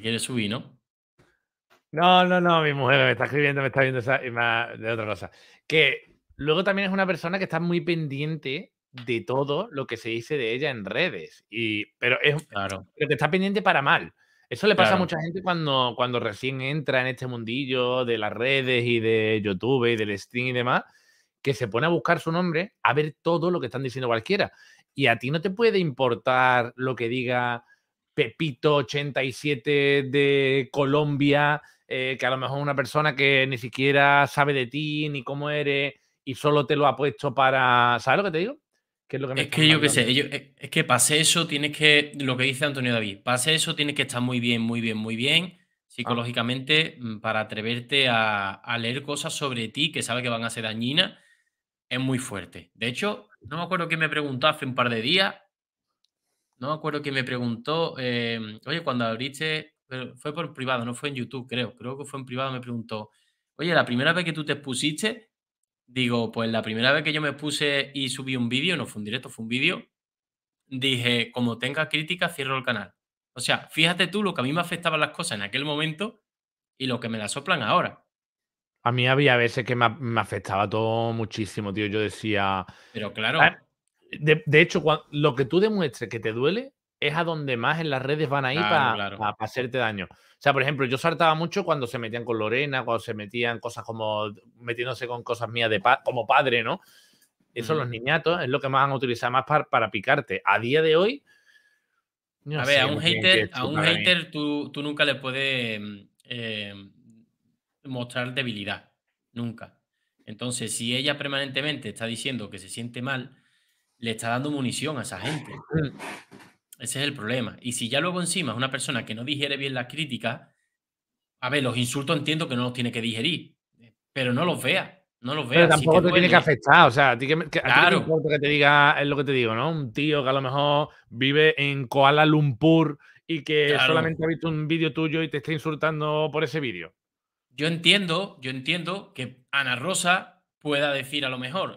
quiere subir, ¿no? No, no, no, mi mujer me está escribiendo, me está viendo esa, y más de otra cosa. Que luego también es una persona que está muy pendiente de todo lo que se dice de ella en redes. Y, pero es claro. que está pendiente para mal. Eso le pasa a mucha gente cuando, cuando recién entra en este mundillo de las redes y de YouTube y del stream y demás, que se pone a buscar su nombre a ver todo lo que están diciendo cualquiera. Y a ti no te puede importar lo que diga Pepito 87 de Colombia, eh, que a lo mejor una persona que ni siquiera sabe de ti ni cómo eres y solo te lo ha puesto para. ¿Sabes lo que te digo? es, lo que yo qué sé, eh, es que pase eso, tienes que, lo que dice Antonio David, pase eso, tienes que estar muy bien, muy bien, muy bien ah. psicológicamente mm, para atreverte a, a, leer cosas sobre ti que sabes que van a ser dañinas, es muy fuerte. De hecho, no me acuerdo que me preguntó hace un par de días no me acuerdo que me preguntó, em, oye, cuando abriste, fue por privado, no fue en YouTube, creo, creo que fue en privado, me preguntó, oye, la primera vez que tú te expusiste, digo, pues la primera vez que yo me puse y subí un vídeo, no fue un directo, fue un vídeo, dije, como tenga crítica, cierro el canal. O sea, fíjate tú lo que a mí me afectaban las cosas en aquel momento y lo que me las soplan ahora. A mí había veces que me, afectaba todo muchísimo, tío. Yo decía. Pero ah, claro. De, hecho, lo que tú demuestres que te duele es a donde más en las redes van a ir para, hacerte daño. O sea, por ejemplo, yo saltaba mucho cuando se metían con Lorena, cuando se metían cosas como metiéndose con cosas mías de como padre, ¿no? Eso los niñatos es lo que más han utilizado más para, picarte. A día de hoy. a ver, a un hater, tú, nunca le puedes em, mostrar debilidad. Nunca. Entonces, si ella permanentemente está diciendo que se siente mal, le está dando munición a esa gente. Ese es el problema. Y si ya luego encima es una persona que no digiere bien las críticas, a ver, los insultos entiendo que no los tiene que digerir, pero no los vea. No los vea. Pero tampoco te, tiene que afectar. O sea, a ti que, a importa que te diga, es lo que te digo, ¿no? Un tío que a lo mejor vive en Kuala Lumpur y que solamente ha visto un vídeo tuyo y te está insultando por ese vídeo. Yo entiendo, yo entiendo que Ana Rosa pueda decir a lo mejor,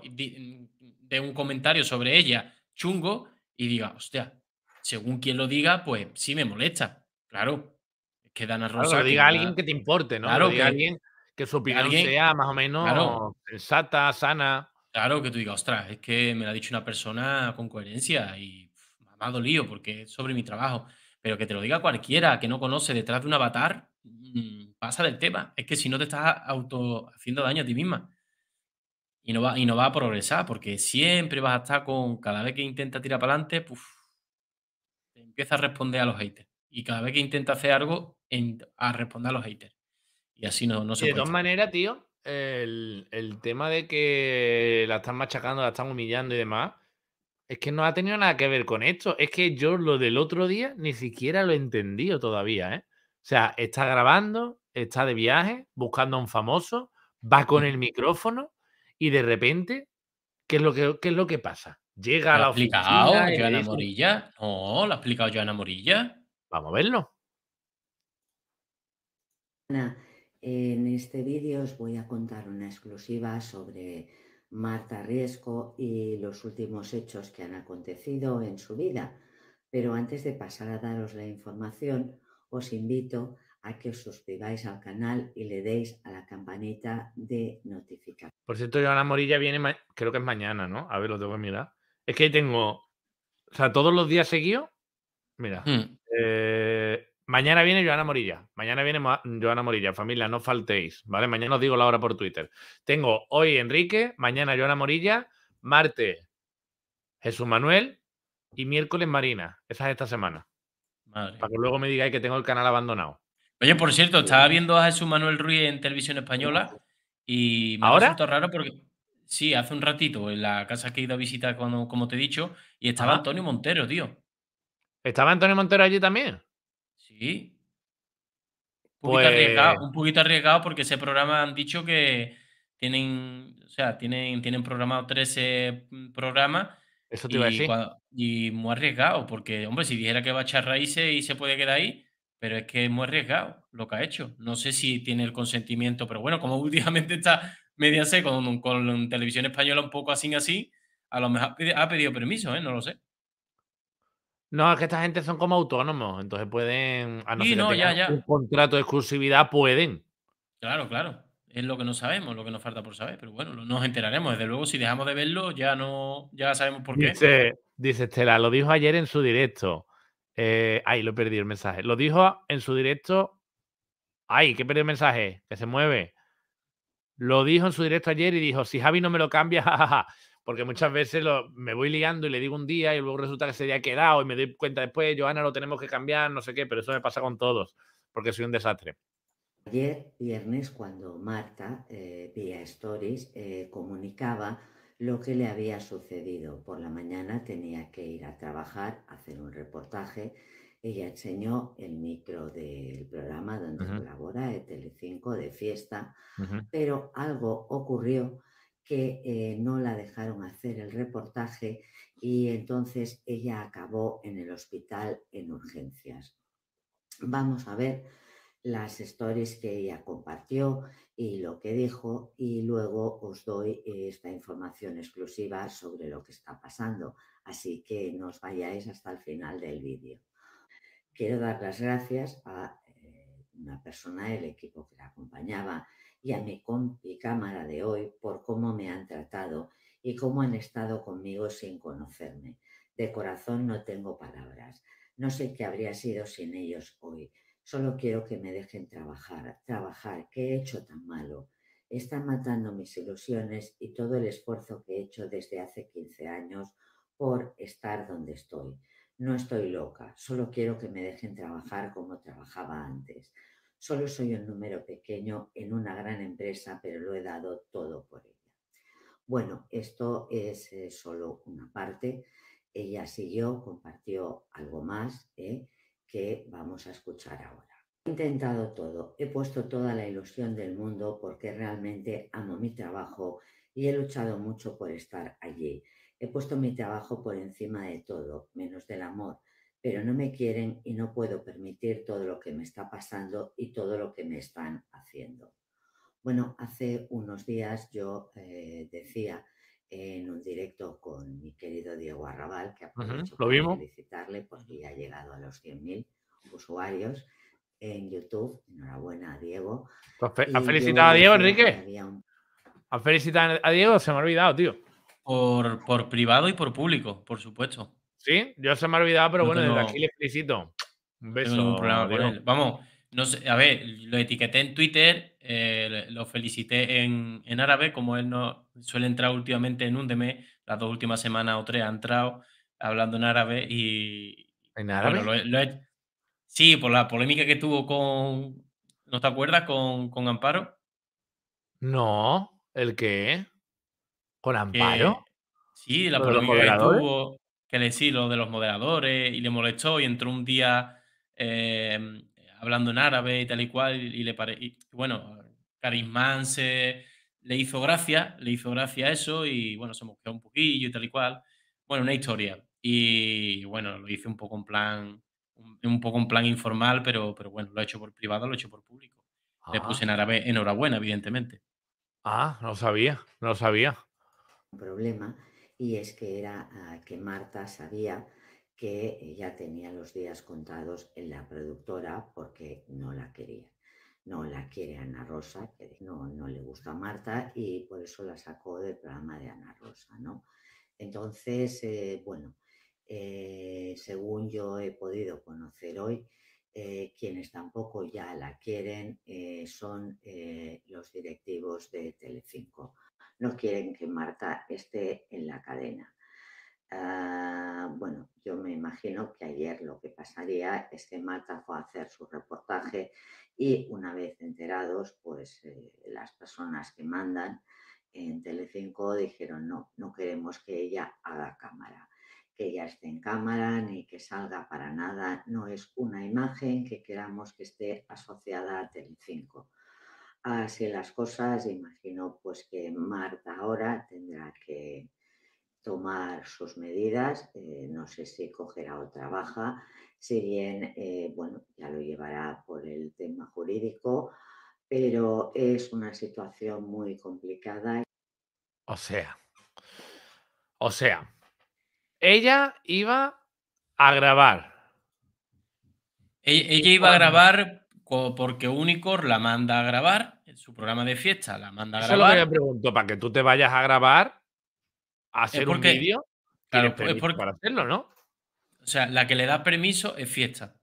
de un comentario sobre ella chungo y diga, hostia, según quien lo diga, pues sí me molesta. Claro, es que Dana Rosa. diga a alguien que te importe, ¿no? Claro, que, alguien que su opinión sea más o menos sensata, sana. Claro, que tú digas, ostras, es que me lo ha dicho una persona con coherencia y me ha porque es sobre mi trabajo. Pero que te lo diga cualquiera que no conoce detrás de un avatar, mm, pasa del tema. Es que si no te estás auto haciendo daño a ti misma y no va, y no va a progresar, porque siempre vas a estar con, cada vez que intenta tirar para adelante, empieza a responder a los haters. Y cada vez que intenta hacer algo, a responder a los haters. Y así no, no se De dos maneras, tío, el, el, tema de que la están machacando, la están humillando y demás, es que no ha tenido nada que ver con esto. Es que yo lo del otro día ni siquiera lo he entendido todavía, ¿eh? O sea, está grabando, está de viaje, buscando a un famoso, va con el micrófono y de repente, ¿qué es lo que, es lo que pasa? Llega a la oficina. ¿Lo ha explicado Joana Morilla? No, lo ha explicado Joana Morilla. Vamos a verlo. En este vídeo os voy a contar una exclusiva sobre Marta Riesco y los últimos hechos que han acontecido en su vida. Pero antes de pasar a daros la información, os invito a a que os suscribáis al canal y le deis a la campanita de notificación. Por cierto, Joana Morilla viene, creo que es mañana, ¿no? A ver, lo tengo que mirar. Es que tengo, o sea, todos los días seguidos, mira, hmm. eh, mañana viene Joana Morilla, mañana viene Joana Morilla, familia, no faltéis, ¿vale? Mañana os digo la hora por Twitter. Tengo hoy Enrique, mañana Joana Morilla, martes Jesús Manuel y miércoles Marina, esa es esta semana. Para que luego me digáis que tengo el canal abandonado. Oye, por cierto, estaba viendo a Jesús Manuel Ruiz en televisión española y me ¿Ahora? raro porque sí, hace un ratito en la casa que he ido a visitar, como te he dicho, y estaba Antonio Montero, tío. ¿Estaba Antonio Montero allí también? Sí. Un poquito, arriesgado, pues un poquito arriesgado porque ese programa han dicho que tienen, o sea, tienen, tienen programado 13 mm, programas. Eso te iba a y muy arriesgado, porque, hombre, si dijera que va a echar raíces y se puede quedar ahí, pero es que es muy arriesgado lo que ha hecho. No sé si tiene el consentimiento, pero bueno, como últimamente está media con, televisión española un poco así así, a lo mejor ha pedido permiso, ¿eh? no lo sé. No, es que esta gente son como autónomos, entonces pueden, a un contrato de exclusividad, pueden. Claro, claro. Es lo que no sabemos, lo que nos falta por saber, pero bueno, nos enteraremos. Desde luego, si dejamos de verlo, ya no, ya sabemos por qué. dice Estela, lo dijo ayer en su directo. Eh, ahí lo he perdido el mensaje. Lo dijo en su directo. Ay, que perdió el mensaje, que se mueve. Lo dijo en su directo ayer y dijo: Si Javi no me lo cambia, Porque muchas veces lo, me voy liando y le digo un día y luego resulta que se había quedado y me doy cuenta después, Joana, lo tenemos que cambiar, no sé qué, pero eso me pasa con todos, porque soy un desastre. Ayer, viernes, cuando Marta, eh, vía Stories, eh, comunicaba lo que le había sucedido. Por la mañana tenía que ir a trabajar, hacer un reportaje. Ella enseñó el micro del programa donde colabora, de Telecinco, de fiesta, pero algo ocurrió que eh, no la dejaron hacer el reportaje y entonces ella acabó en el hospital en urgencias. Vamos a ver las stories que ella compartió y lo que dijo y luego os doy eh, esta información exclusiva sobre lo que está pasando. Así que nos vayáis hasta el final del vídeo. Quiero dar las gracias a eh, una persona del equipo que la acompañaba y a mi cámara de hoy por cómo me han tratado y cómo han estado conmigo sin conocerme. De corazón no tengo palabras. No sé qué habría sido sin ellos hoy Solo quiero que me dejen trabajar, trabajar. ¿Qué he hecho tan malo? Están matando mis ilusiones y todo el esfuerzo que he hecho desde hace 15 años por estar donde estoy. No estoy loca, solo quiero que me dejen trabajar como trabajaba antes. Solo soy un número pequeño en una gran empresa, pero lo he dado todo por ella. Bueno, esto es eh, solo una parte. Ella siguió, compartió algo más. ¿eh? que vamos a escuchar ahora. He intentado todo, he puesto toda la ilusión del mundo porque realmente amo mi trabajo y he luchado mucho por estar allí. He puesto mi trabajo por encima de todo, menos del amor, pero no me quieren y no puedo permitir todo lo que me está pasando y todo lo que me están haciendo. Bueno, hace unos días yo eh, decía en un directo con mi querido Diego Arrabal, que ha felicitarle porque ya ha llegado a los 100.000 usuarios en YouTube. Enhorabuena, Diego. Pues ha felicitado a Diego, Enrique? Un... ¿Has felicitado a Diego? Se me ha olvidado, tío. Por, privado y por público, por supuesto. Sí, yo se me ha olvidado, pero bueno, desde aquí le felicito. Un beso. Vamos, no a ver, lo etiqueté en Twitter, eh, lo felicité en, árabe, como él no suele entrar últimamente en un DM las dos últimas semanas o tres ha entrado hablando en árabe y... ¿En árabe? sí, por la polémica que tuvo con... ¿No te acuerdas? Con, Amparo. No, ¿el qué? ¿Con Amparo? sí, la polémica que tuvo, que le hicieron lo de los moderadores y le molestó y entró un día... Eh, hablando en árabe y tal y cual, y, le bueno, Carismán se... le hizo gracia, le hizo gracia eso y bueno, se mosqueó un poquillo y tal y cual. Bueno, una historia. Y bueno, lo hice un poco en plan, un, poco en plan informal, pero, pero bueno, lo he hecho por privado, lo he hecho por público. Le ah. puse en árabe enhorabuena, evidentemente. Ah, no sabía, no sabía. Un problema, y es que era ah, que Marta sabía que ya tenía los días contados en la productora porque no la quería. No la quiere Ana Rosa, que no, le gusta a Marta y por eso la sacó del programa de Ana Rosa, ¿no? Entonces, eh, bueno, eh, según yo he podido conocer hoy, eh, quienes tampoco ya la quieren son los directivos de Telecinco. No quieren que Marta esté en la cadena. Ah, bueno, yo me imagino que ayer lo que pasaría es que Marta fue a hacer su reportaje y una vez enterados, pues eh, las personas que mandan en Telecinco dijeron no, no queremos que ella haga cámara, que ella esté en cámara ni que salga para nada, no es una imagen que queramos que esté asociada a Telecinco. Así las cosas, imagino pues que Marta ahora tendrá que tomar sus medidas, eh, no sé si cogerá otra baja, si bien, eh, bueno, ya lo llevará por el tema jurídico, pero es una situación muy complicada. O sea, o sea, ella iba a grabar. E-, ella iba a grabar porque Unicor la manda a grabar, en su programa de fiesta la manda a grabar. lo pregunto, para que tú te vayas a grabar, hacer porque, un vídeo, claro, es para hacerlo, ¿no? O sea, la que le da permiso es fiesta.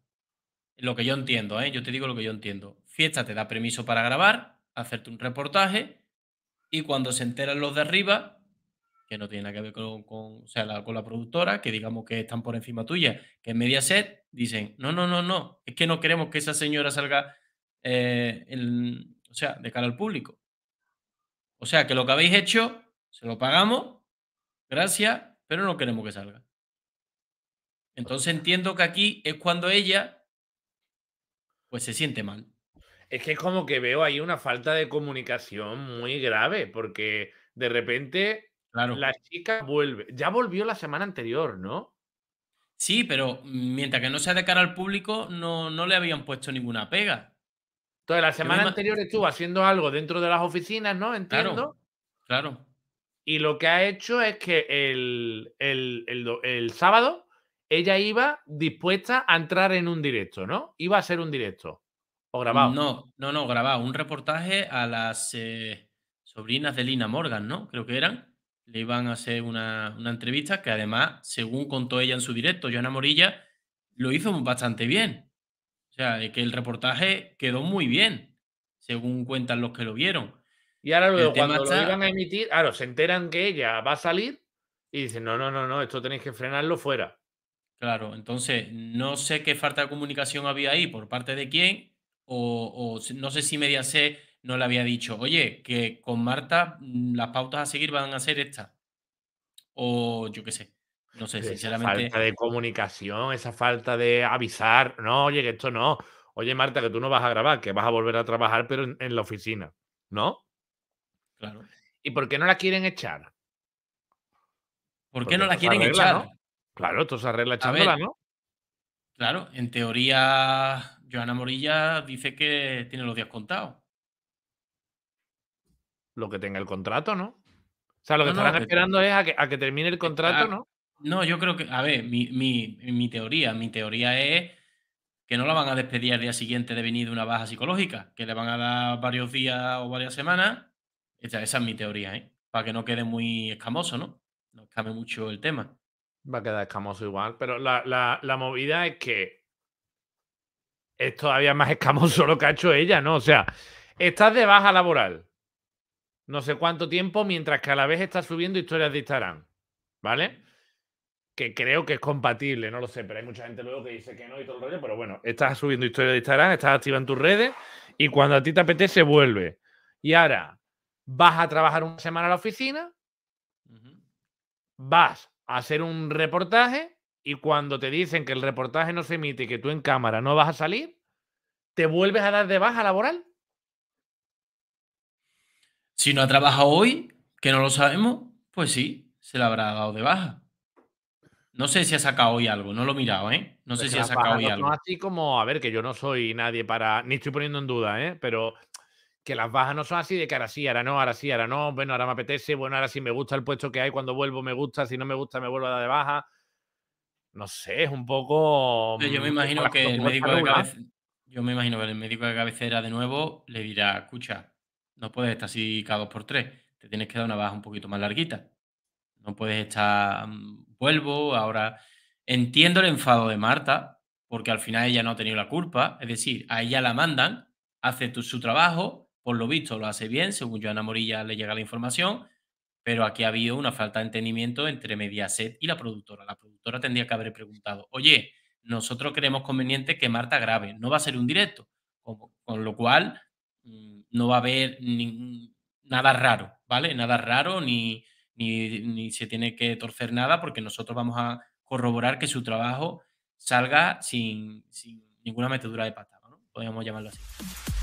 Lo que yo entiendo, ¿eh? Yo te digo lo que yo entiendo. Fiesta te da permiso para grabar, hacerte un reportaje, y cuando se enteran los de arriba, que no tiene nada que ver con, o sea, la, con la productora, que digamos que están por encima tuya, que en Mediaset dicen, no, no, no, no, es que no queremos que esa señora salga, eh, o sea, de cara al público. O sea, que lo que habéis hecho, se lo pagamos, Gracias, pero no queremos que salga. Entonces entiendo que aquí es cuando ella pues se siente mal. Es que es como que veo ahí una falta de comunicación muy grave, porque de repente la chica vuelve. Ya volvió la semana anterior, ¿no? Sí, pero mientras que no sea de cara al público, no, no le habían puesto ninguna pega. Entonces, la semana anterior estuvo haciendo algo dentro de las oficinas, ¿no? Entiendo. claro. Y lo que ha hecho es que el, sábado ella iba dispuesta a entrar en un directo, ¿no? Iba a ser un directo. ¿O grabado? No, no, no, grabado. Un reportaje a las eh, sobrinas de Lina Morgan, ¿no? Creo que eran. Le iban a hacer una, una, entrevista que además, según contó ella en su directo, Joana Morilla, lo hizo bastante bien. O sea, que el reportaje quedó muy bien, según cuentan los que lo vieron. Y ahora luego, cuando lo iban a emitir, claro, se enteran que ella va a salir y dicen, no, no, no, no, esto tenéis que frenarlo fuera. Claro, entonces no sé qué falta de comunicación había ahí por parte de quién, o, no sé si Mediaset no le había dicho, oye, que con Marta mm, las pautas a seguir van a ser estas. O yo qué sé. No sé, sinceramente. Esa falta de comunicación, esa falta de avisar. No, oye, que esto no. Oye, Marta, que tú no vas a grabar, que vas a volver a trabajar, pero en la oficina. ¿No? Claro. ¿Y por qué no la quieren echar? ¿Por qué no la quieren echar? Claro, esto se arregla echándola, ¿no? Claro, en teoría, Joana Morilla dice que tiene los días contados. Lo que tenga el contrato, ¿no? O sea, lo que esperando es a que, termine el contrato, ¿no? No, yo creo que, a ver, mi, mi, teoría, mi teoría es que no la van a despedir al día siguiente de venir de una baja psicológica, que le van a dar varios días o varias semanas esa, es mi teoría, ¿eh? Para que no quede muy escamoso, ¿no? No escame mucho el tema. Va a quedar escamoso igual, pero la, movida es que es todavía más escamoso lo que ha hecho ella, ¿no? O sea, estás de baja laboral no sé cuánto tiempo, mientras que a la vez estás subiendo historias de Instagram, ¿vale? Que creo que es compatible, no lo sé, pero hay mucha gente luego que dice que no y todo el rollo, pero bueno, estás subiendo historias de Instagram, estás activa en tus redes y cuando a ti te apetece, vuelve. Y ahora, vas a trabajar una semana a la oficina, vas a hacer un reportaje y cuando te dicen que el reportaje no se emite y que tú en cámara no vas a salir, te vuelves a dar de baja laboral. Si no ha trabajado hoy, que no lo sabemos, pues sí, se le habrá dado de baja. No sé si ha sacado hoy algo, no lo he mirado, ¿eh? No pues sé si ha sacado hoy algo. Así como, a ver, que yo no soy nadie para, ni estoy poniendo en duda, ¿eh? Pero que las bajas no son así de que ahora sí, ahora no, ahora sí, ahora no, bueno, ahora me apetece, bueno, ahora sí me gusta el puesto que hay, cuando vuelvo me gusta, si no me gusta me vuelvo a dar de baja. No sé, es un poco... Yo mm, me imagino que el médico de cabecera, yo me imagino que el médico de cabecera de nuevo le dirá, escucha, no puedes estar así cada dos por tres, te tienes que dar una baja un poquito más larguita. No puedes estar, mm, vuelvo, ahora entiendo el enfado de Marta, porque al final ella no ha tenido la culpa, es decir, a ella la mandan, hace su trabajo, por lo visto lo hace bien, según Joana Morilla le llega la información, pero aquí ha habido una falta de entendimiento entre Mediaset y la productora. La productora tendría que haber preguntado, oye, nosotros creemos conveniente que Marta grabe, no va a ser un directo, con, lo cual mm, no va a haber nada raro, ¿vale? Nada raro ni, se tiene que torcer nada porque nosotros vamos a corroborar que su trabajo salga sin, ninguna metedura de pata, ¿no? Podríamos llamarlo así.